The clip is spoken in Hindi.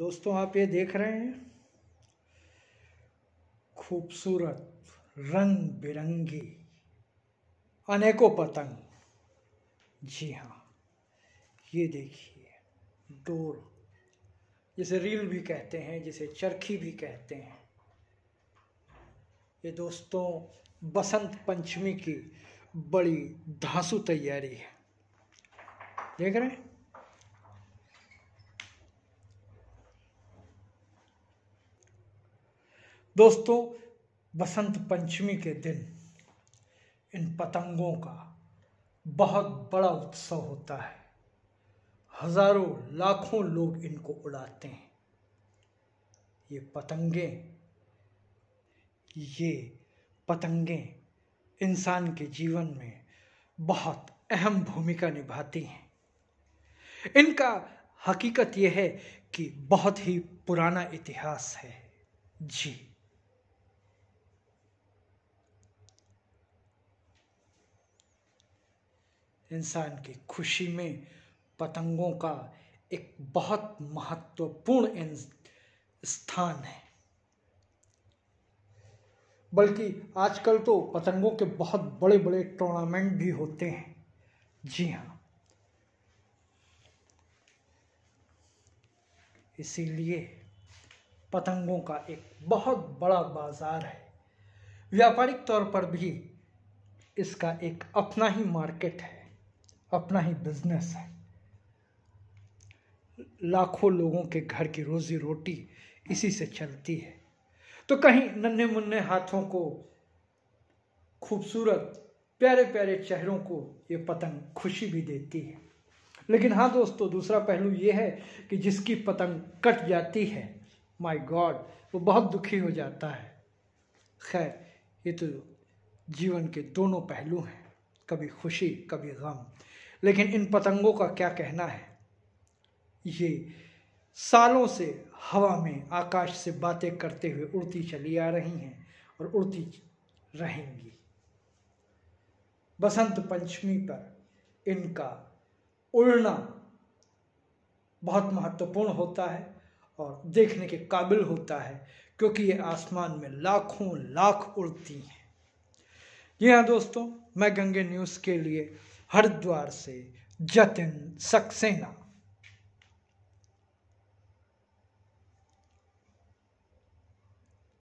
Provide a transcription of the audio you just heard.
दोस्तों आप ये देख रहे हैं खूबसूरत रंग बिरंगी अनेकों पतंग जी हाँ ये देखिए डोर जिसे रील भी कहते हैं जिसे चरखी भी कहते हैं ये दोस्तों बसंत पंचमी की बड़ी धांसू तैयारी है देख रहे हैं दोस्तों बसंत पंचमी के दिन इन पतंगों का बहुत बड़ा उत्सव होता है हजारों लाखों लोग इनको उड़ाते हैं ये पतंगे ये पतंगे इंसान के जीवन में बहुत अहम भूमिका निभाती हैं इनका हकीकत यह है कि बहुत ही पुराना इतिहास है जी इंसान की खुशी में पतंगों का एक बहुत महत्वपूर्ण स्थान है बल्कि आजकल तो पतंगों के बहुत बड़े बड़े टूर्नामेंट भी होते हैं जी हाँ इसीलिए पतंगों का एक बहुत बड़ा बाज़ार है व्यापारिक तौर पर भी इसका एक अपना ही मार्केट है अपना ही बिजनेस है लाखों लोगों के घर की रोजी रोटी इसी से चलती है तो कहीं नन्हे मुन्ने हाथों को खूबसूरत प्यारे प्यारे चेहरों को ये पतंग खुशी भी देती है लेकिन हाँ दोस्तों दूसरा पहलू ये है कि जिसकी पतंग कट जाती है माय गॉड वो बहुत दुखी हो जाता है खैर ये तो जीवन के दोनों पहलू हैं कभी खुशी कभी गम लेकिन इन पतंगों का क्या कहना है ये सालों से हवा में आकाश से बातें करते हुए उड़ती चली आ रही हैं और उड़ती रहेंगी बसंत पंचमी पर इनका उड़ना बहुत महत्वपूर्ण होता है और देखने के काबिल होता है क्योंकि ये आसमान में लाखों लाख उड़ती हैं जी हाँ दोस्तों मैं गंगे न्यूज़ के लिए हरिद्वार से जतिन सक्सेना